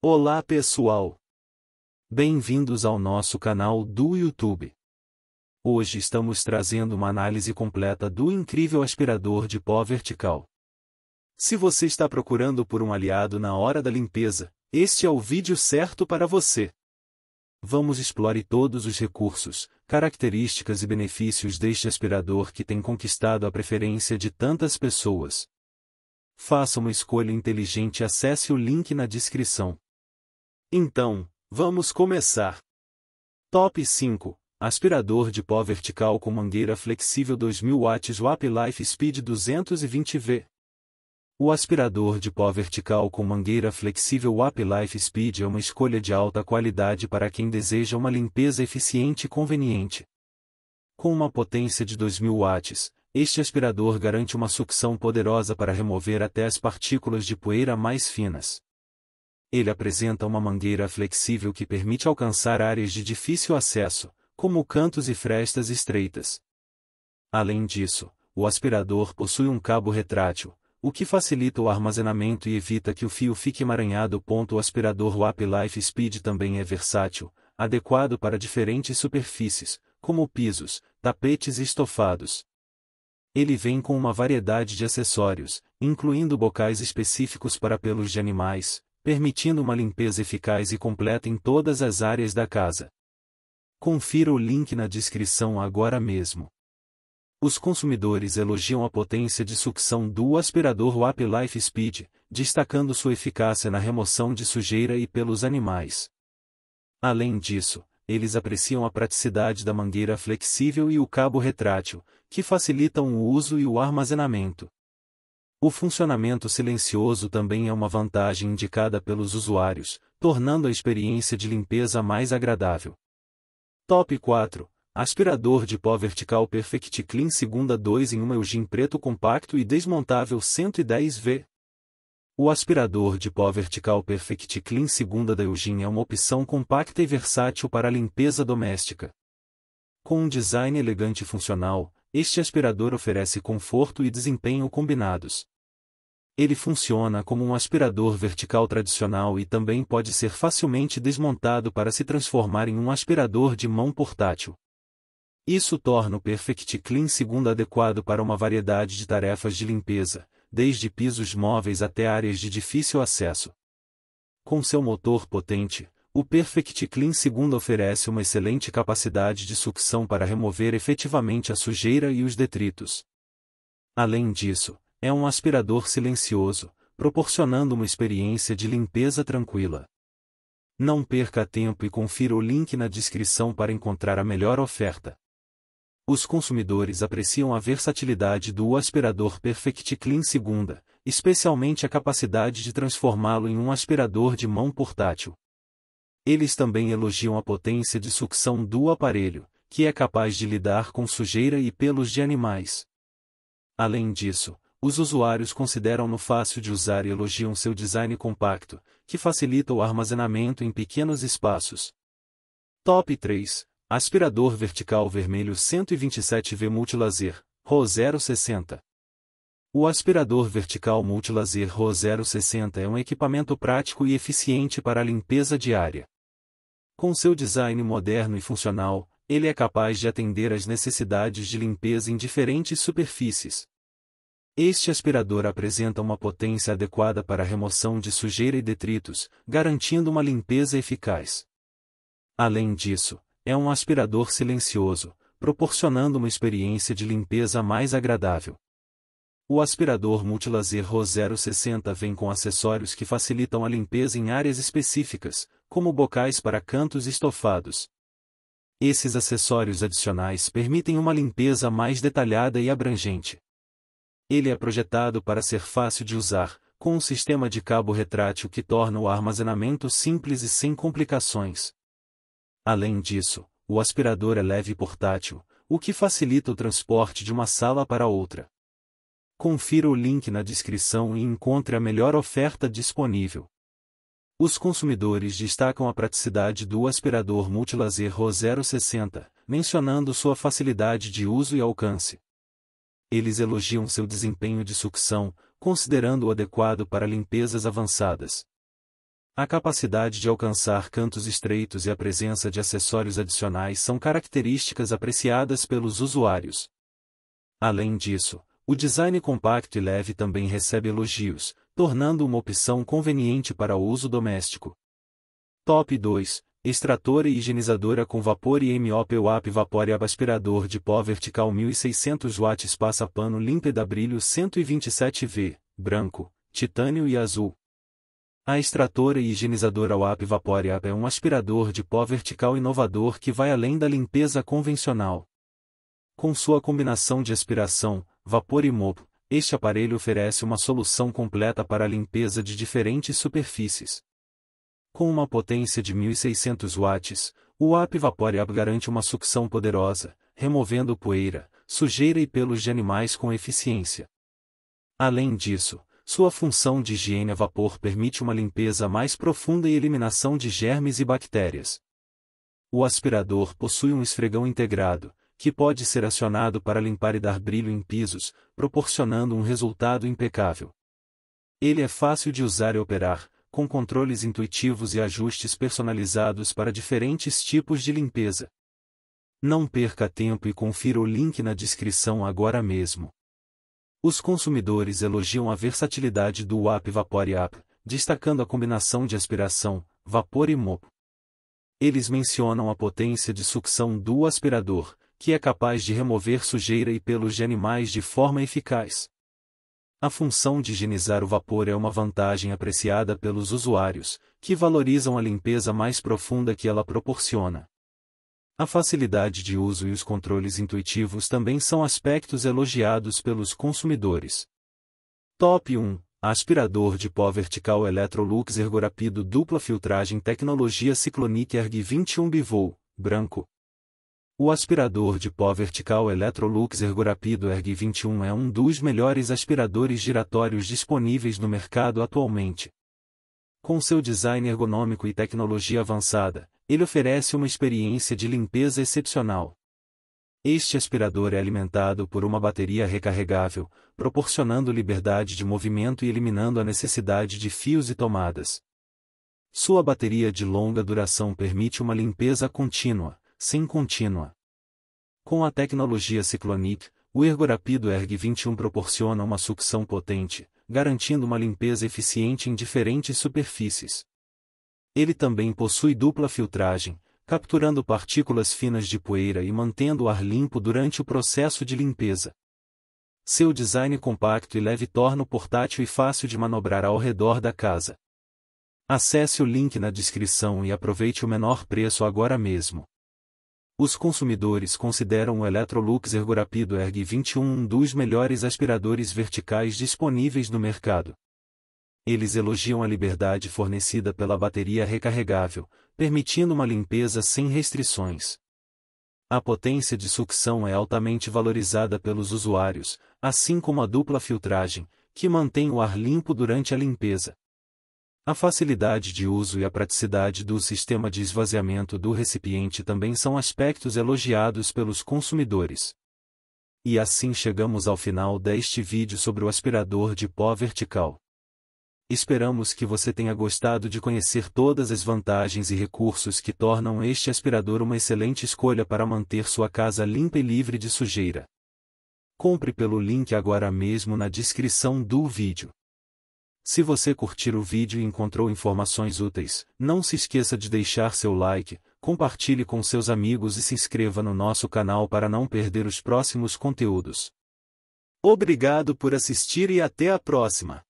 Olá pessoal! Bem-vindos ao nosso canal do YouTube. Hoje estamos trazendo uma análise completa do incrível aspirador de pó vertical. Se você está procurando por um aliado na hora da limpeza, este é o vídeo certo para você. Vamos explorar todos os recursos, características e benefícios deste aspirador que tem conquistado a preferência de tantas pessoas. Faça uma escolha inteligente e acesse o link na descrição. Então, vamos começar. Top 5 Aspirador de pó vertical com mangueira flexível 2000 watts Wap Life Speed 220V. O aspirador de pó vertical com mangueira flexível Wap Life Speed é uma escolha de alta qualidade para quem deseja uma limpeza eficiente e conveniente. Com uma potência de 2000 watts, este aspirador garante uma sucção poderosa para remover até as partículas de poeira mais finas. Ele apresenta uma mangueira flexível que permite alcançar áreas de difícil acesso, como cantos e frestas estreitas. Além disso, o aspirador possui um cabo retrátil, o que facilita o armazenamento e evita que o fio fique emaranhado. O aspirador WAP Life Speed também é versátil, adequado para diferentes superfícies, como pisos, tapetes e estofados. Ele vem com uma variedade de acessórios, incluindo bocais específicos para pelos de animais, permitindo uma limpeza eficaz e completa em todas as áreas da casa. Confira o link na descrição agora mesmo. Os consumidores elogiam a potência de sucção do aspirador WAP Life Speed, destacando sua eficácia na remoção de sujeira e pelos animais. Além disso, eles apreciam a praticidade da mangueira flexível e o cabo retrátil, que facilitam o uso e o armazenamento. O funcionamento silencioso também é uma vantagem indicada pelos usuários, tornando a experiência de limpeza mais agradável. Top 4. Aspirador de pó vertical Perfect Clean Segunda 2 em 1 Eugene preto compacto e desmontável 110V. O aspirador de pó vertical Perfect Clean Segunda da Eugene é uma opção compacta e versátil para a limpeza doméstica. Com um design elegante e funcional, este aspirador oferece conforto e desempenho combinados. Ele funciona como um aspirador vertical tradicional e também pode ser facilmente desmontado para se transformar em um aspirador de mão portátil. Isso torna o Perfect Clean segundo adequado para uma variedade de tarefas de limpeza, desde pisos móveis até áreas de difícil acesso. Com seu motor potente, o Perfect Clean segundo oferece uma excelente capacidade de sucção para remover efetivamente a sujeira e os detritos. Além disso, é um aspirador silencioso, proporcionando uma experiência de limpeza tranquila. Não perca tempo e confira o link na descrição para encontrar a melhor oferta. Os consumidores apreciam a versatilidade do aspirador Perfect Clean Segunda, especialmente a capacidade de transformá-lo em um aspirador de mão portátil. Eles também elogiam a potência de sucção do aparelho, que é capaz de lidar com sujeira e pelos de animais. Além disso, os usuários consideram-no fácil de usar e elogiam seu design compacto, que facilita o armazenamento em pequenos espaços. Top 3 Aspirador vertical vermelho 127V Multilaser, RO 060. O aspirador vertical multilaser RO 060 é um equipamento prático e eficiente para a limpeza diária. Com seu design moderno e funcional, ele é capaz de atender às necessidades de limpeza em diferentes superfícies, este aspirador apresenta uma potência adequada para a remoção de sujeira e detritos, garantindo uma limpeza eficaz. Além disso, é um aspirador silencioso, proporcionando uma experiência de limpeza mais agradável. O aspirador Multilazer RO 060 vem com acessórios que facilitam a limpeza em áreas específicas, como bocais para cantos estofados. Esses acessórios adicionais permitem uma limpeza mais detalhada e abrangente. Ele é projetado para ser fácil de usar, com um sistema de cabo retrátil que torna o armazenamento simples e sem complicações. Além disso, o aspirador é leve e portátil, o que facilita o transporte de uma sala para outra. Confira o link na descrição e encontre a melhor oferta disponível. Os consumidores destacam a praticidade do aspirador multilaser RO 060, mencionando sua facilidade de uso e alcance. Eles elogiam seu desempenho de sucção, considerando-o adequado para limpezas avançadas. A capacidade de alcançar cantos estreitos e a presença de acessórios adicionais são características apreciadas pelos usuários. Além disso, o design compacto e leve também recebe elogios, tornando uma opção conveniente para o uso doméstico. Top 2 extratora e higienizadora com vapor e MOP WAP vapor e aspirador de pó vertical 1600 watts passa pano límpida brilho 127V, branco, titânio e azul. A extratora e higienizadora UAP vapor é um aspirador de pó vertical inovador que vai além da limpeza convencional. Com sua combinação de aspiração, vapor e mop, este aparelho oferece uma solução completa para a limpeza de diferentes superfícies. Com uma potência de 1600 watts, o AP Vapor Up garante uma sucção poderosa, removendo poeira, sujeira e pelos de animais com eficiência. Além disso, sua função de higiene a vapor permite uma limpeza mais profunda e eliminação de germes e bactérias. O aspirador possui um esfregão integrado, que pode ser acionado para limpar e dar brilho em pisos, proporcionando um resultado impecável. Ele é fácil de usar e operar, com controles intuitivos e ajustes personalizados para diferentes tipos de limpeza. Não perca tempo e confira o link na descrição agora mesmo. Os consumidores elogiam a versatilidade do App Vapore App, destacando a combinação de aspiração, vapor e mopo. Eles mencionam a potência de sucção do aspirador, que é capaz de remover sujeira e pelos de animais de forma eficaz. A função de higienizar o vapor é uma vantagem apreciada pelos usuários, que valorizam a limpeza mais profunda que ela proporciona. A facilidade de uso e os controles intuitivos também são aspectos elogiados pelos consumidores. Top 1 Aspirador de pó vertical Electrolux Ergorapido Dupla Filtragem Tecnologia Ciclonic Erg 21 Bivol, branco, o aspirador de pó vertical Electrolux Ergorapido Erg 21 é um dos melhores aspiradores giratórios disponíveis no mercado atualmente. Com seu design ergonômico e tecnologia avançada, ele oferece uma experiência de limpeza excepcional. Este aspirador é alimentado por uma bateria recarregável, proporcionando liberdade de movimento e eliminando a necessidade de fios e tomadas. Sua bateria de longa duração permite uma limpeza contínua, sem contínua. Com a tecnologia Ciclonic, o Ergorapido Erg 21 proporciona uma sucção potente, garantindo uma limpeza eficiente em diferentes superfícies. Ele também possui dupla filtragem, capturando partículas finas de poeira e mantendo o ar limpo durante o processo de limpeza. Seu design compacto e leve torna o portátil e fácil de manobrar ao redor da casa. Acesse o link na descrição e aproveite o menor preço agora mesmo. Os consumidores consideram o Electrolux Ergorapido Erg 21 um dos melhores aspiradores verticais disponíveis no mercado. Eles elogiam a liberdade fornecida pela bateria recarregável, permitindo uma limpeza sem restrições. A potência de sucção é altamente valorizada pelos usuários, assim como a dupla filtragem, que mantém o ar limpo durante a limpeza. A facilidade de uso e a praticidade do sistema de esvaziamento do recipiente também são aspectos elogiados pelos consumidores. E assim chegamos ao final deste vídeo sobre o aspirador de pó vertical. Esperamos que você tenha gostado de conhecer todas as vantagens e recursos que tornam este aspirador uma excelente escolha para manter sua casa limpa e livre de sujeira. Compre pelo link agora mesmo na descrição do vídeo. Se você curtir o vídeo e encontrou informações úteis, não se esqueça de deixar seu like, compartilhe com seus amigos e se inscreva no nosso canal para não perder os próximos conteúdos. Obrigado por assistir e até a próxima!